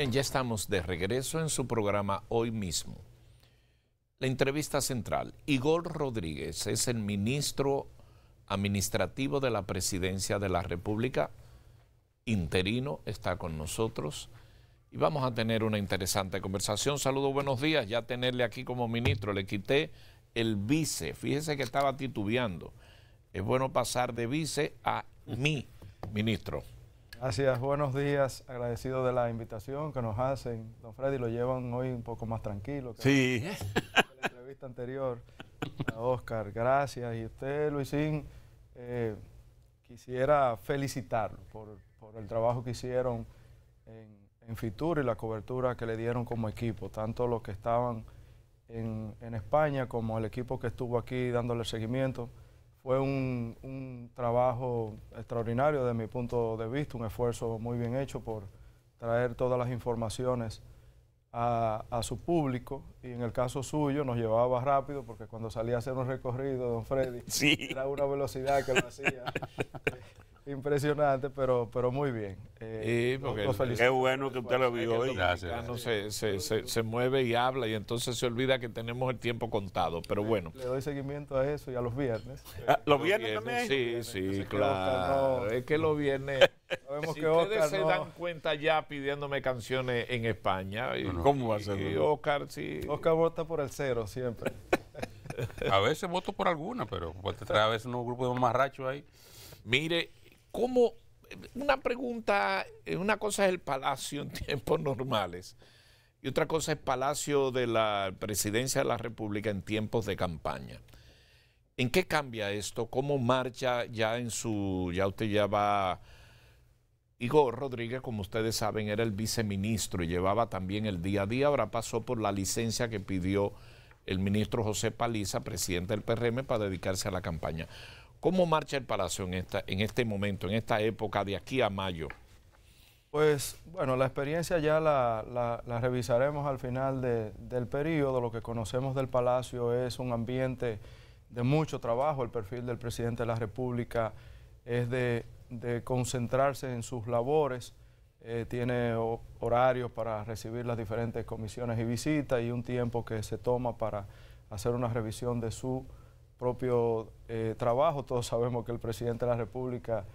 Bien, ya estamos de regreso en su programa hoy mismo. La entrevista central. Igor Rodríguez es el ministro administrativo de la presidencia de la República. Interino está con nosotros y vamos a tener una interesante conversación. Saludos, buenos días. Ya tenerle aquí como ministro, le quité el vice. Fíjese que estaba titubeando. Es bueno pasar de vice a mi ministro. Así buenos días, agradecido de la invitación que nos hacen. Don Freddy lo llevan hoy un poco más tranquilo. Que La entrevista anterior a Oscar, gracias. Y usted, Luisín, eh, quisiera felicitarlo por, el trabajo que hicieron en, Fitur y la cobertura que le dieron como equipo, tanto los que estaban en, en España como el equipo que estuvo aquí dándole seguimiento fue un, trabajo extraordinario desde mi punto de vista, un esfuerzo muy bien hecho por traer todas las informaciones a, su público y en el caso suyo nos llevaba rápido porque cuando salía a hacer un recorrido, don Freddy, era una velocidad que lo hacía. Impresionante, pero, pero muy bien. Eh, bueno que usted lo vio hoy. Gracias. Se, se, se, mueve y habla y entonces se olvida que tenemos el tiempo contado, pero bueno. Le doy seguimiento a eso y a los viernes. Ah, ¿Los, viernes, también? Sí, sí, claro. Es que los viernes... ustedes se dan cuenta ya pidiéndome canciones en España. ¿Cómo va a ser? Oscar, sí. vota por el cero siempre. a veces voto por alguna, pero pues, trae a veces unos grupos de marrachos ahí. Mire, ¿Cómo? Una pregunta, eh, una cosa es el palacio en tiempos normales y otra cosa es palacio de la presidencia de la República en tiempos de campaña. ¿En qué cambia esto? ¿Cómo marcha ya en su, ya usted ya va... Igor Rodríguez, como ustedes saben, era el viceministro y llevaba también el día a día. Ahora pasó por la licencia que pidió el ministro José Paliza, presidente del PRM, para dedicarse a la campaña. ¿Cómo marcha el Palacio en, esta, en este momento, en esta época de aquí a mayo? Pues bueno, la experiencia ya la, revisaremos al final del periodo. Lo que conocemos del Palacio es un ambiente de mucho trabajo. El perfil del presidente de la República es de, concentrarse en sus labores. Eh, tiene horarios para recibir las diferentes comisiones y visitas y un tiempo que se toma para hacer una revisión de su propio eh, trabajo. Todos sabemos que el presidente de la República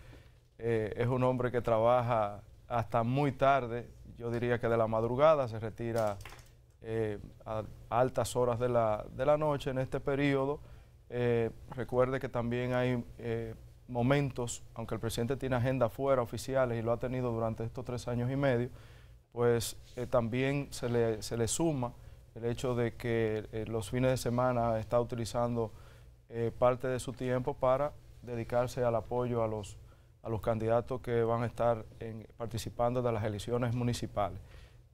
eh, es un hombre que trabaja hasta muy tarde, yo diría que de la madrugada, se retira eh, a, altas horas de la, noche en este periodo. recuerde que también hay momentos, aunque el presidente tiene agenda fuera oficiales y lo ha tenido durante estos tres años y medio, pues también se le, se le, suma el hecho de que los fines de semana está utilizando eh, parte de su tiempo para dedicarse al apoyo a los, a los candidatos que van a estar participando de las elecciones municipales.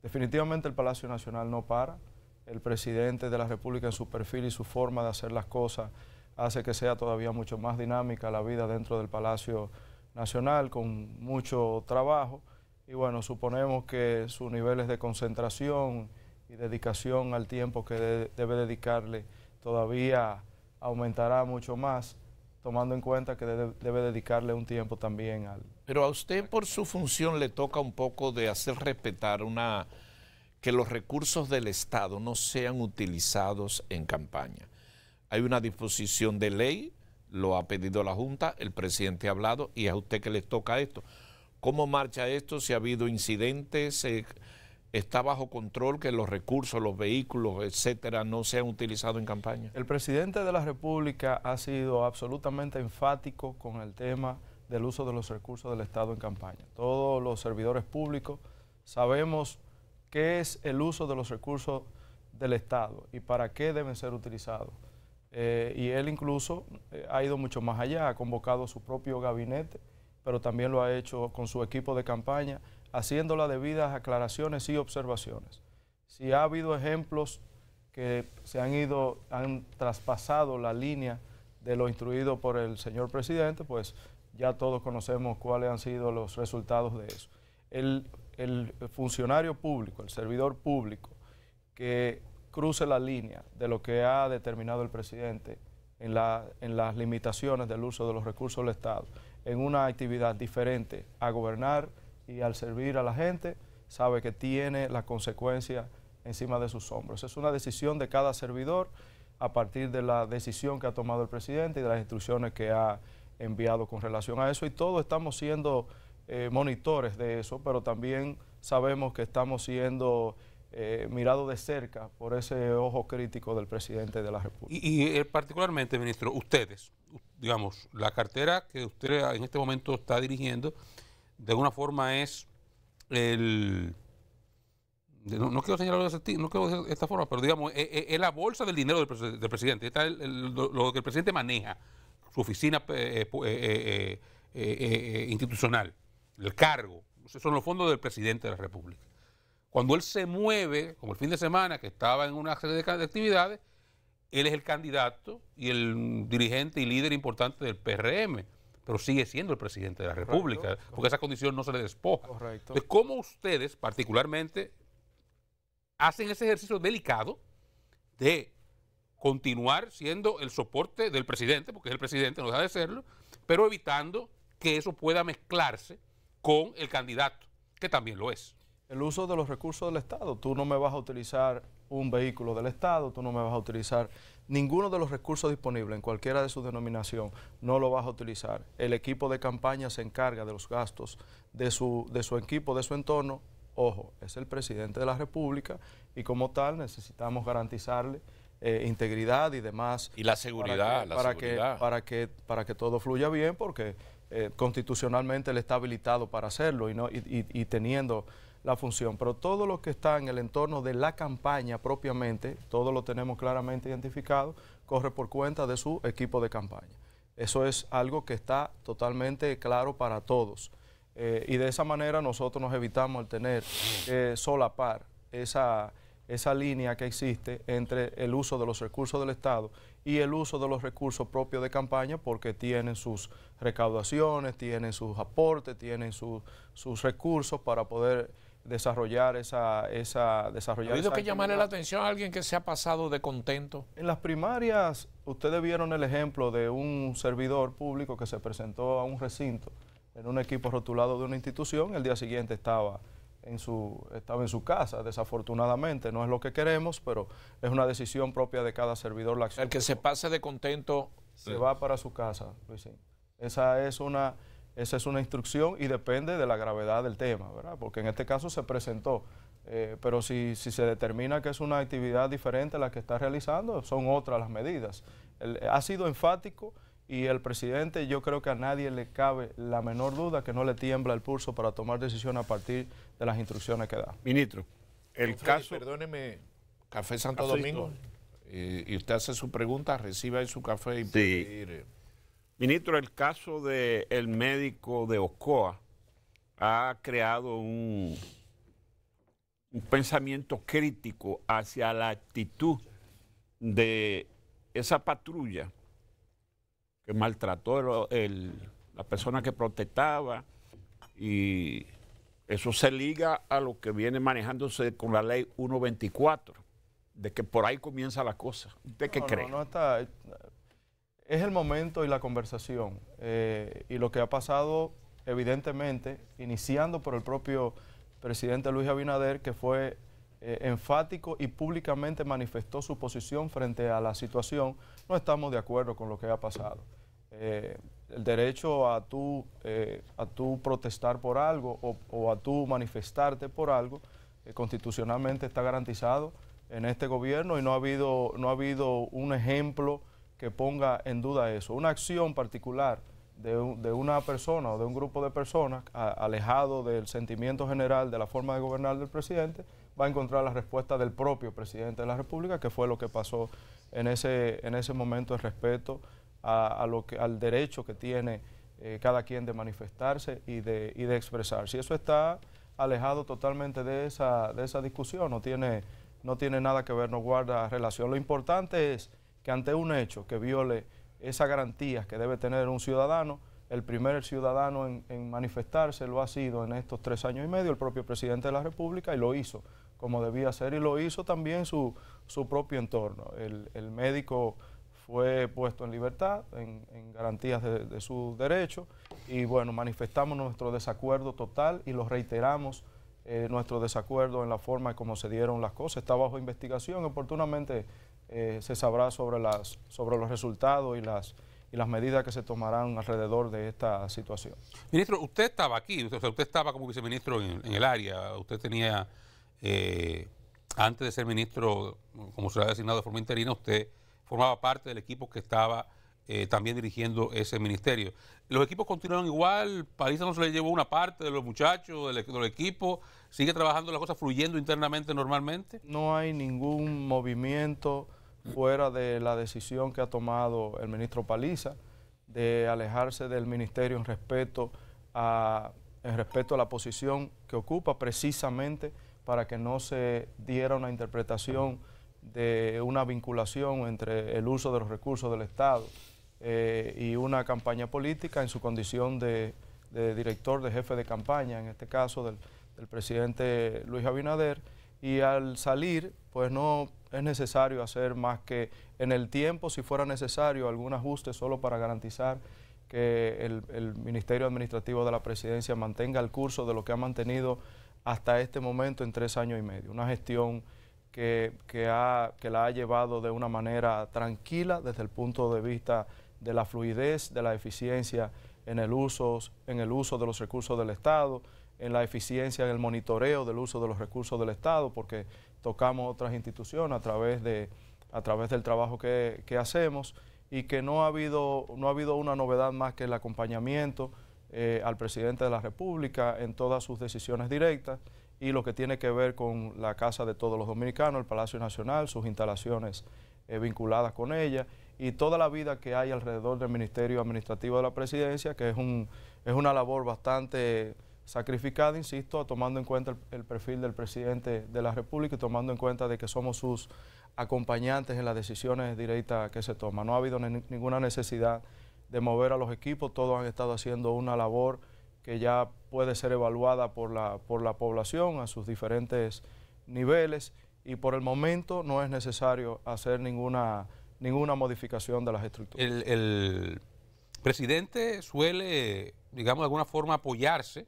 Definitivamente el Palacio Nacional no para. El presidente de la República en su perfil y su forma de hacer las cosas hace que sea todavía mucho más dinámica la vida dentro del Palacio Nacional con mucho trabajo. Y bueno, suponemos que sus niveles de concentración y dedicación al tiempo que debe dedicarle todavía aumentará mucho más, tomando en cuenta que debe, dedicarle un tiempo también al... Pero a usted por su función le toca un poco de hacer respetar una que los recursos del Estado no sean utilizados en campaña. Hay una disposición de ley, lo ha pedido la Junta, el presidente ha hablado y es a usted que les toca esto. ¿Cómo marcha esto? ¿Si ha habido incidentes? ¿Se... Eh, está bajo control, que los recursos, los vehículos, etcétera, no sean utilizados en campaña? El presidente de la República ha sido absolutamente enfático con el tema del uso de los recursos del Estado en campaña. Todos los servidores públicos sabemos qué es el uso de los recursos del Estado y para qué deben ser utilizados. Eh, y él incluso eh, ha ido mucho más allá, ha convocado su propio gabinete, pero también lo ha hecho con su equipo de campaña haciendo las debidas aclaraciones y observaciones. Si ha habido ejemplos que se han ido, han traspasado la línea de lo instruido por el señor presidente, pues ya todos conocemos cuáles han sido los resultados de eso. El, funcionario público, el servidor público, que cruce la línea de lo que ha determinado el presidente en las limitaciones del uso de los recursos del Estado, en una actividad diferente a gobernar, y al servir a la gente sabe que tiene la consecuencia encima de sus hombros. Es una decisión de cada servidor a partir de la decisión que ha tomado el presidente y de las instrucciones que ha enviado con relación a eso. Y todos estamos siendo eh, monitores de eso, pero también sabemos que estamos siendo eh, mirados de cerca por ese ojo crítico del presidente de la República. Y, y, eh, particularmente, ministro, ustedes, digamos, la cartera que usted en este momento está dirigiendo de alguna forma es el... No, quiero señalarlo de, esta forma, pero digamos, e, e, es, la bolsa del dinero del, presidente. Está lo, que el presidente maneja, su oficina eh, eh, eh, institucional, el cargo. son los fondos del presidente de la República. Cuando él se mueve, como el fin de semana, que estaba en una serie de actividades, él es el candidato y el dirigente y líder importante del PRM pero sigue siendo el presidente de la República, porque esa condición no se le despoja. Correcto. cómo ustedes, particularmente, hacen ese ejercicio delicado de continuar siendo el soporte del presidente, porque es el presidente, no deja de serlo, pero evitando que eso pueda mezclarse con el candidato, que también lo es. El uso de los recursos del Estado. Tú no me vas a utilizar un vehículo del Estado, tú no me vas a utilizar ninguno de los recursos disponibles en cualquiera de su denominación no lo vas a utilizar. El equipo de campaña se encarga de los gastos de su, de su equipo, de su entorno. Ojo, es el presidente de la República y como tal necesitamos garantizarle eh, integridad y demás. Y la seguridad, para que, la seguridad. para, que, todo fluya bien porque eh, constitucionalmente él está habilitado para hacerlo y, no, y teniendo la función, pero todo lo que está en el entorno de la campaña propiamente, todo lo tenemos claramente identificado, corre por cuenta de su equipo de campaña. Eso es algo que está totalmente claro para todos. Eh, y de esa manera nosotros nos evitamos el tener par, solapar esa, esa línea que existe entre el uso de los recursos del Estado y el uso de los recursos propios de campaña porque tienen sus recaudaciones, tienen sus aportes, tienen sus recursos para poder desarrollar esa... esa desarrollar ¿Ha habido que llamarle la atención a alguien que se ha pasado de contento? En las primarias, ustedes vieron el ejemplo de un servidor público que se presentó a un recinto en un equipo rotulado de una institución, el día siguiente estaba en su, estaba en su casa, desafortunadamente, no es lo que queremos, pero es una decisión propia de cada servidor. La acción el que se pase de contento... Se va para su casa, Luisín. Esa es una... Esa es una instrucción y depende de la gravedad del tema, ¿verdad? Porque en este caso se presentó, eh, pero si, se determina que es una actividad diferente a la que está realizando, son otras las medidas. ha sido enfático y el presidente, yo creo que a nadie le cabe la menor duda que no le tiembla el pulso para tomar decisión a partir de las instrucciones que da. Ministro, el caso... Perdóneme, Café Santo Domingo, eh, y, usted hace su pregunta, reciba ahí su café y sí. Eh, Ministro, el caso del médico de Ocoa ha creado un, pensamiento crítico hacia la actitud de esa patrulla que maltrató el, la persona que protestaba y eso se liga a lo que viene manejándose con la ley 124, de que por ahí comienza la cosa. ¿Usted qué cree? No, no está, es el momento y la conversación. Eh, y lo que ha pasado, evidentemente, iniciando por el propio presidente Luis Abinader, que fue eh, enfático y públicamente manifestó su posición frente a la situación, no estamos de acuerdo con lo que ha pasado. Eh, el derecho a tú, a protestar por algo o, a tú manifestarte por algo constitucionalmente está garantizado en este gobierno y no ha habido, no ha habido un ejemplo que ponga en duda eso. Una acción particular de, una persona o de un grupo de personas alejado del sentimiento general de la forma de gobernar del presidente va a encontrar la respuesta del propio presidente de la República, que fue lo que pasó en ese, en ese momento en respeto al derecho que tiene eh, cada quien de manifestarse y de, de expresarse. Y eso está alejado totalmente de esa, de esa discusión, no tiene, no tiene nada que ver, no guarda relación. Lo importante es que ante un hecho que viole esas garantías que debe tener un ciudadano, el primer ciudadano en, manifestarse lo ha sido en estos tres años y medio el propio presidente de la República y lo hizo como debía ser y lo hizo también su, su propio entorno. El, médico fue puesto en libertad, en, garantías de, su derecho y bueno, manifestamos nuestro desacuerdo total y lo reiteramos eh, nuestro desacuerdo en la forma como se dieron las cosas. Está bajo investigación, oportunamente eh, se sabrá sobre, las, sobre los resultados y las, y las medidas que se tomarán alrededor de esta situación. Ministro, usted estaba aquí, usted, estaba como viceministro en, el área, usted tenía, eh, antes de ser ministro, como se le ha designado de forma interina, usted formaba parte del equipo que estaba eh, también dirigiendo ese ministerio. Los equipos continuaron igual, Paliza no se le llevó una parte de los muchachos, del, del equipo, sigue trabajando las cosas fluyendo internamente normalmente. No hay ningún movimiento fuera de la decisión que ha tomado el ministro Paliza de alejarse del ministerio en respeto a, en respeto a la posición que ocupa precisamente para que no se diera una interpretación de una vinculación entre el uso de los recursos del Estado eh, y una campaña política en su condición de, de, director, de jefe de campaña, en este caso del, del presidente Luis Abinader y al salir, pues no es necesario hacer más que en el tiempo, si fuera necesario, algún ajuste solo para garantizar que el, Ministerio Administrativo de la Presidencia mantenga el curso de lo que ha mantenido hasta este momento en tres años y medio. Una gestión que, que, ha, que la ha llevado de una manera tranquila desde el punto de vista de la fluidez, de la eficiencia en el uso, en el uso de los recursos del Estado, en la eficiencia, en el monitoreo del uso de los recursos del Estado, porque tocamos otras instituciones a través, de, a través del trabajo que, hacemos y que no ha, habido, no ha habido una novedad más que el acompañamiento eh, al presidente de la República en todas sus decisiones directas y lo que tiene que ver con la Casa de Todos los Dominicanos, el Palacio Nacional, sus instalaciones eh, vinculadas con ella y toda la vida que hay alrededor del Ministerio Administrativo de la Presidencia, que es, un, es una labor bastante sacrificada, insisto, tomando en cuenta el, perfil del presidente de la República y tomando en cuenta de que somos sus acompañantes en las decisiones directas que se toman. No ha habido ninguna necesidad de mover a los equipos, todos han estado haciendo una labor que ya puede ser evaluada por la, por la población a sus diferentes niveles y por el momento no es necesario hacer ninguna, ninguna modificación de las estructuras. el presidente suele, digamos, de alguna forma apoyarse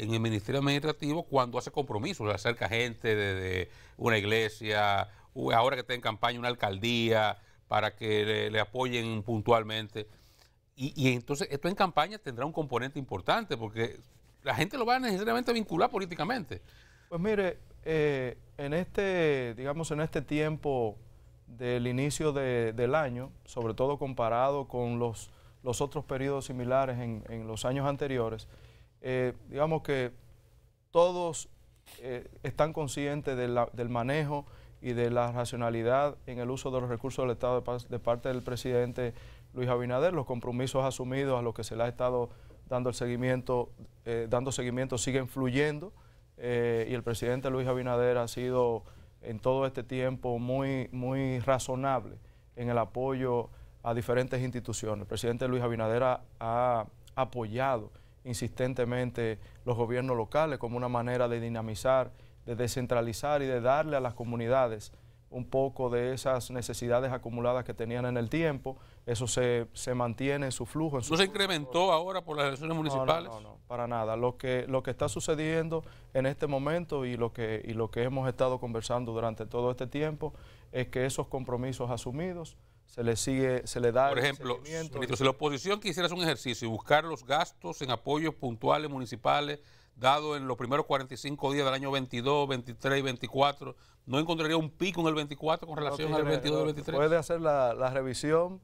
en el Ministerio Administrativo cuando hace compromisos, le acerca gente de, una iglesia, ahora que está en campaña una alcaldía, para que le, apoyen puntualmente. Y, entonces esto en campaña tendrá un componente importante porque la gente lo va a necesariamente vincular políticamente. Pues mire, eh, en este, digamos, en este tiempo del inicio de, del año, sobre todo comparado con los, los otros periodos similares en, en los años anteriores, eh, digamos que todos eh, están conscientes del manejo y de la racionalidad en el uso de los recursos del Estado de, parte del presidente Luis Abinader, los compromisos asumidos a los que se le ha estado dando el seguimiento, eh, dando seguimiento siguen fluyendo y el presidente Luis Abinader ha sido en todo este tiempo muy, muy razonable en el apoyo a diferentes instituciones. El presidente Luis Abinader ha apoyado insistentemente los gobiernos locales como una manera de dinamizar, de descentralizar y de darle a las comunidades un poco de esas necesidades acumuladas que tenían en el tiempo. Eso se, mantiene en su flujo. ¿No se incrementó ahora por las elecciones municipales? No, no, no, para nada. Lo que, lo que está sucediendo en este momento y lo, que, y lo que hemos estado conversando durante todo este tiempo es que esos compromisos asumidos se le sigue, se le da. Por ejemplo, si la oposición quisiera hacer un ejercicio y buscar los gastos en apoyos puntuales municipales dado en los primeros 45 días del año 22, 23, 24, no encontraría un pico en el 24 con relación al 22 23. Puede hacer la, revisión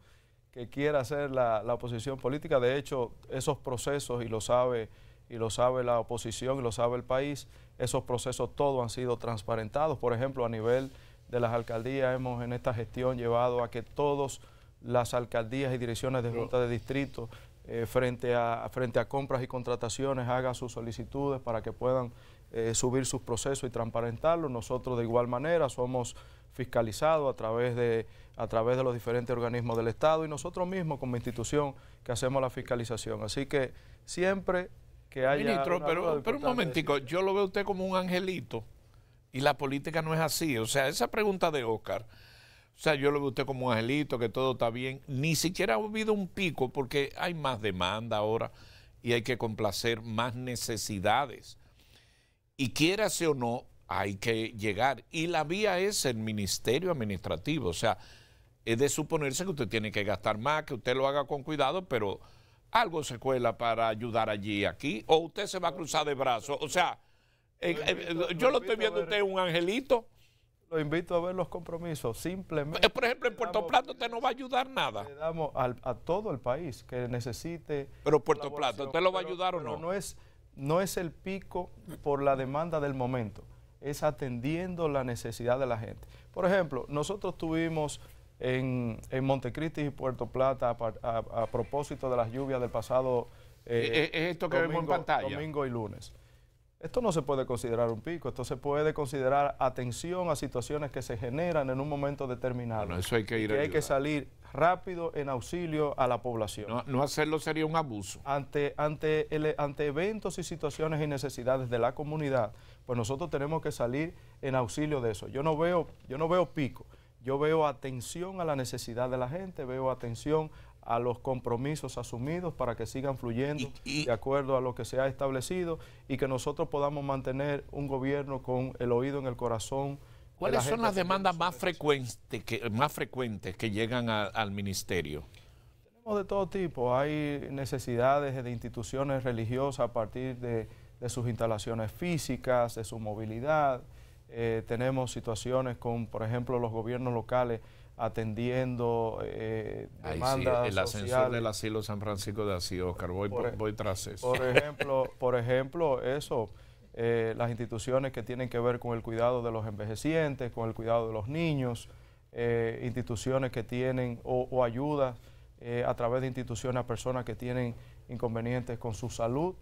que quiera hacer la, la, oposición política. De hecho, esos procesos, y lo sabe y lo sabe la oposición y lo sabe el país, esos procesos todos han sido transparentados. Por ejemplo, a nivel de las alcaldías hemos en esta gestión llevado a que todas las alcaldías y direcciones de junta de distrito eh, frente, a, frente a compras y contrataciones hagan sus solicitudes para que puedan eh, subir sus procesos y transparentarlos. Nosotros de igual manera somos fiscalizados a través, de, a través de los diferentes organismos del Estado y nosotros mismos como institución que hacemos la fiscalización. Así que siempre que haya... Ministro, pero, pero un momentico, yo lo veo usted como un angelito. Y la política no es así. O sea, esa pregunta de Oscar, o sea, yo lo veo usted como un angelito, que todo está bien. Ni siquiera ha habido un pico porque hay más demanda ahora y hay que complacer más necesidades. Y quiérase o no, hay que llegar. Y la vía es el ministerio administrativo. O sea, es de suponerse que usted tiene que gastar más, que usted lo haga con cuidado, pero algo se cuela para ayudar allí, aquí, o usted se va a cruzar de brazos. O sea, eh, eh, yo lo estoy viendo usted un angelito. Lo invito a ver los compromisos, simplemente. Eh, por ejemplo, en Puerto Plata usted no va a ayudar nada. Le damos al, a todo el país que necesite. Pero Puerto Plata, ¿usted lo va a ayudar o no? No es, no es el pico por la demanda del momento, es atendiendo la necesidad de la gente. Por ejemplo, nosotros tuvimos en, en Montecristi y Puerto Plata a, propósito de las lluvias del pasado. esto que vemos pantalla. Domingo y lunes. Esto no se puede considerar un pico, esto se puede considerar atención a situaciones que se generan en un momento determinado. eso hay que y hay que salir rápido en auxilio a la población. No, hacerlo sería un abuso. Ante, ante, ante eventos y situaciones y necesidades de la comunidad, pues nosotros tenemos que salir en auxilio de eso. Yo no veo, yo no veo pico. Yo veo atención a la necesidad de la gente, veo atención a los compromisos asumidos para que sigan fluyendo de acuerdo a lo que se ha establecido y que nosotros podamos mantener un gobierno con el oído en el corazón. ¿Cuáles son las demandas más frecuentes que, más frecuentes que llegan al ministerio? Tenemos de todo tipo. Hay necesidades de instituciones religiosas a partir de, sus instalaciones físicas, de su movilidad. Eh, tenemos situaciones con, por ejemplo, los gobiernos locales atendiendo eh, demandas el ascensor del asilo San Francisco de Asís, Oscar, voy, e- tras eso. Por ejemplo, por ejemplo eso, eh, las instituciones que tienen que ver con el cuidado de los envejecientes, con el cuidado de los niños, eh, instituciones que tienen o, ayudas a través de instituciones a personas que tienen inconvenientes con su salud.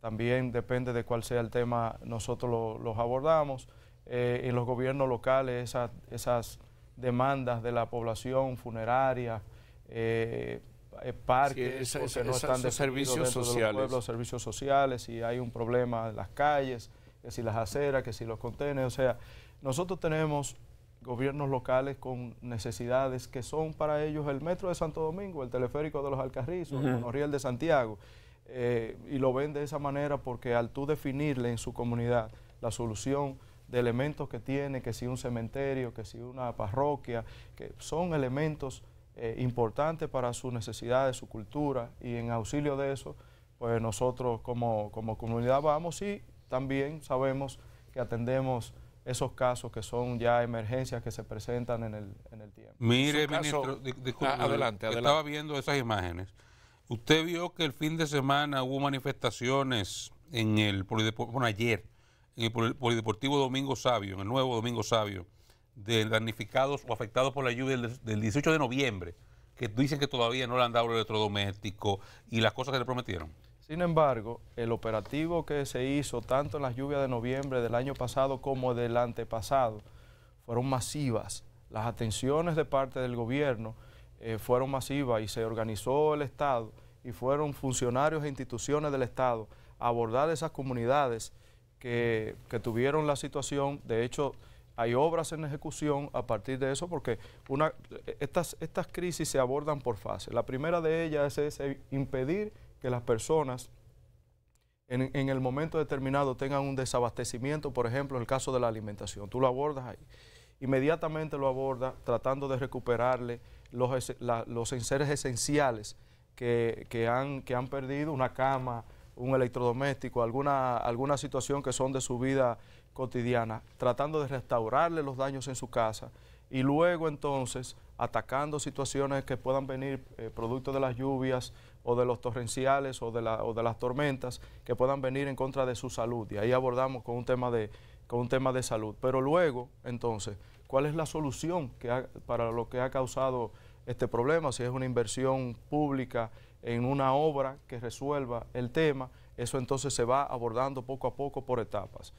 también depende de cuál sea el tema, nosotros los abordamos. en los gobiernos locales esas demandas de la población funeraria, eh, eh, parques, no están servicios sociales. De los servicios sociales, si hay un problema en las calles, que si las aceras, que si los contenedores. O sea, nosotros tenemos gobiernos locales con necesidades que son para ellos el metro de Santo Domingo, el teleférico de los Alcarrizos, el monorriel de Santiago, eh, y lo ven de esa manera porque al tú definirle en su comunidad la solución de elementos que tiene, que si un cementerio, que si una parroquia, que son elementos eh, importantes para sus necesidades, su cultura, y en auxilio de eso, pues nosotros como, comunidad vamos y también sabemos que atendemos esos casos que son ya emergencias que se presentan en el, en el tiempo. Mire, ministro, disculpe, adelante, estaba viendo esas imágenes. Usted vio que el fin de semana hubo manifestaciones en el, bueno, ayer, en el Polideportivo Domingo Sabio, en el nuevo Domingo Sabio, de damnificados o afectados por la lluvia del, 18 de noviembre, que dicen que todavía no le han dado el electrodoméstico y las cosas que le prometieron. Sin embargo, el operativo que se hizo tanto en las lluvias de noviembre del año pasado como del antepasado fueron masivas. Las atenciones de parte del gobierno eh, fueron masivas y se organizó el Estado y fueron funcionarios e instituciones del Estado a abordar esas comunidades que, tuvieron la situación. De hecho, hay obras en ejecución a partir de eso porque una, estas, crisis se abordan por fases. La primera de ellas es, impedir que las personas en, el momento determinado tengan un desabastecimiento, por ejemplo, en el caso de la alimentación. Tú lo abordas ahí. Inmediatamente lo abordas tratando de recuperarle los, seres los esenciales que, han, que han perdido, una cama, un electrodoméstico, alguna, alguna situación que son de su vida cotidiana, tratando de restaurarle los daños en su casa y luego entonces atacando situaciones que puedan venir eh, producto de las lluvias o de los torrenciales o de, la, o de las tormentas que puedan venir en contra de su salud. Y ahí abordamos con un tema de, con un tema de salud. Pero luego, entonces, ¿cuál es la solución que para lo que ha causado este problema? Si es una inversión pública en una obra que resuelva el tema, eso entonces se va abordando poco a poco por etapas.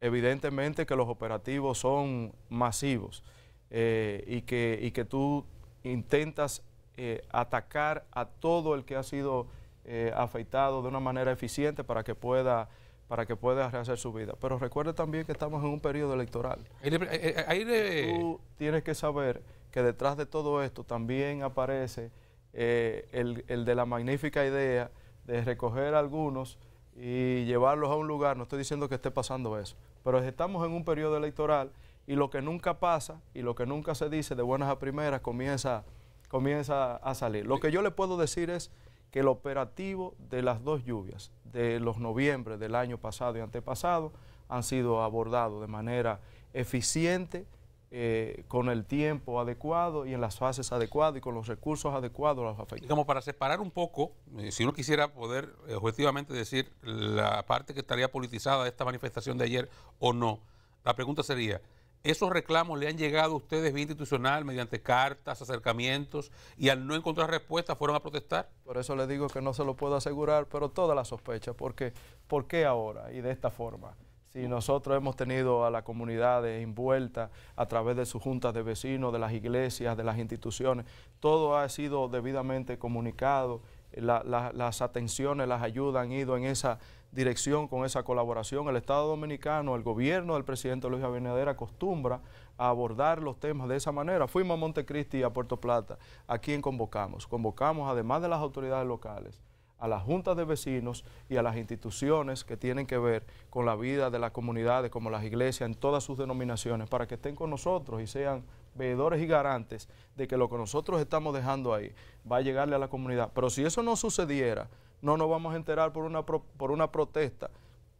Evidentemente que los operativos son masivos eh, y, que, que tú intentas eh, atacar a todo el que ha sido eh, afeitado de una manera eficiente para que pueda para que pueda rehacer su vida. Pero recuerde también que estamos en un periodo electoral. Tú tienes que saber que detrás de todo esto también aparece eh, el, de la magnífica idea de recoger algunos y llevarlos a un lugar. No estoy diciendo que esté pasando eso, pero estamos en un periodo electoral y lo que nunca pasa y lo que nunca se dice de buenas a primeras comienza, comienza a salir. Lo que yo le puedo decir es que el operativo de las dos lluvias, de los noviembre del año pasado y antepasado, han sido abordados de manera eficiente, eh, con el tiempo adecuado y en las fases adecuadas y con los recursos adecuados a los afectados. Como para separar un poco, eh, si uno quisiera poder eh, objetivamente decir la parte que estaría politizada de esta manifestación de ayer o no, la pregunta sería, ¿esos reclamos le han llegado a ustedes vía institucional mediante cartas, acercamientos y al no encontrar respuesta fueron a protestar? Por eso le digo que no se lo puedo asegurar, pero toda la sospecha, porque ¿por qué ahora y de esta forma? Si nosotros hemos tenido a la comunidad envuelta a través de sus juntas de vecinos, de las iglesias, de las instituciones, todo ha sido debidamente comunicado, las atenciones, las ayudas han ido en esa dirección, con esa colaboración. El Estado Dominicano, el gobierno del presidente Luis Abinader acostumbra a abordar los temas de esa manera. Fuimos a Montecristi y a Puerto Plata, a quien convocamos. Convocamos además de las autoridades locales a las juntas de Vecinos y a las instituciones que tienen que ver con la vida de las comunidades, como las iglesias, en todas sus denominaciones, para que estén con nosotros y sean veedores y garantes de que lo que nosotros estamos dejando ahí va a llegarle a la comunidad. Pero si eso no sucediera, no nos vamos a enterar por una, por una protesta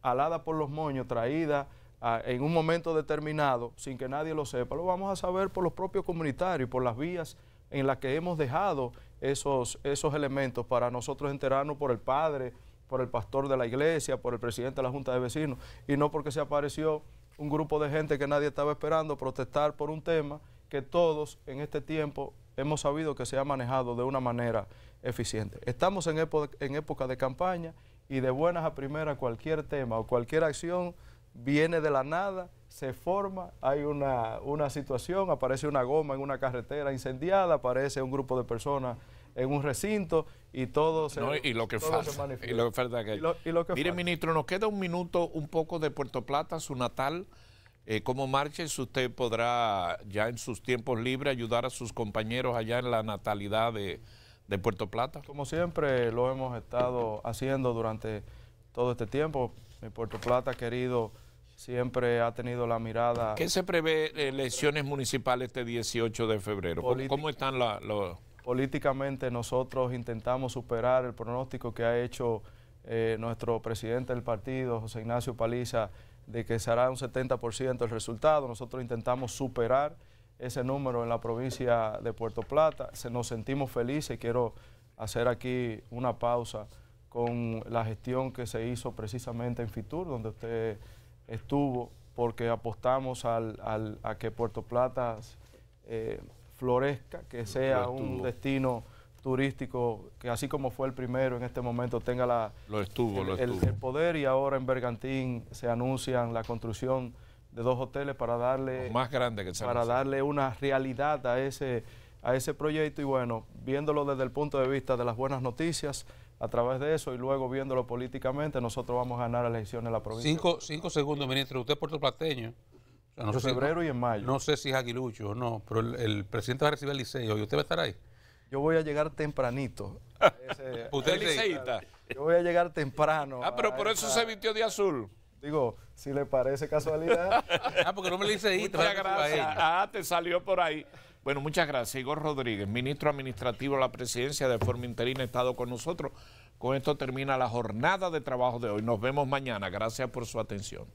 alada por los moños, traída ah, en un momento determinado, sin que nadie lo sepa. Lo vamos a saber por los propios comunitarios, por las vías en las que hemos dejado esos, esos elementos para nosotros enterarnos por el padre, por el pastor de la iglesia, por el presidente de la Junta de Vecinos, y no porque se apareció un grupo de gente que nadie estaba esperando protestar por un tema que todos en este tiempo hemos sabido que se ha manejado de una manera eficiente. Estamos en, en época de campaña y de buenas a primeras cualquier tema o cualquier acción viene de la nada se forma, hay una, situación, aparece una goma en una carretera incendiada, aparece un grupo de personas en un recinto y todo se, manifiesta. y lo que lo mire ministro nos queda un minuto un poco de Puerto Plata su natal eh, cómo si usted podrá ya en sus tiempos libres ayudar a sus compañeros allá en la natalidad de, de Puerto Plata como siempre lo hemos estado haciendo durante todo este tiempo en Puerto Plata querido siempre ha tenido la mirada. ¿Qué se prevé elecciones municipales este 18 de febrero? ¿Cómo están los...? Políticamente nosotros intentamos superar el pronóstico que ha hecho eh, nuestro presidente del partido, José Ignacio Paliza, de que será un 70% el resultado. Nosotros intentamos superar ese número en la provincia de Puerto Plata. Se, nos sentimos felices. Quiero hacer aquí una pausa con la gestión que se hizo precisamente en FITUR, donde usted estuvo porque apostamos al, al, a que Puerto Plata eh, florezca, que sea un destino turístico que así como fue el primero en este momento tenga la, lo estuvo, el, poder y ahora en Bergantín se anuncian la construcción de dos hoteles para darle más grande que para darle una realidad a ese a ese proyecto y bueno viéndolo desde el punto de vista de las buenas noticias a través de eso y luego viéndolo políticamente, nosotros vamos a ganar las elecciones en la provincia. Cinco, segundos, ministro. Usted es puertoplateño. en febrero y en mayo. No sé si es aguilucho o no, pero el, presidente va a recibir el liceo y usted va a estar ahí. Yo voy a llegar tempranito. usted es eh, Yo voy a llegar temprano. Ah, pero por eso se vistió de azul. Digo, si le parece casualidad. ah, porque no me liceísta. Muchas Ah, te salió por ahí. Bueno, muchas gracias. Igor Rodríguez, ministro administrativo de la presidencia de forma interina, ha estado con nosotros. Con esto termina la jornada de trabajo de hoy. Nos vemos mañana. Gracias por su atención.